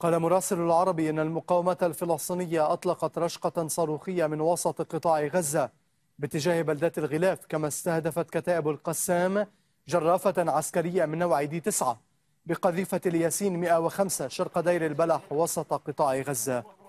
قال مراسل العربي إن المقاومة الفلسطينية أطلقت رشقة صاروخية من وسط قطاع غزة باتجاه بلدات الغلاف كما استهدفت كتائب القسام جرافة عسكرية من نوع دي 9 بقذيفة الياسين 105 شرق دير البلح وسط قطاع غزة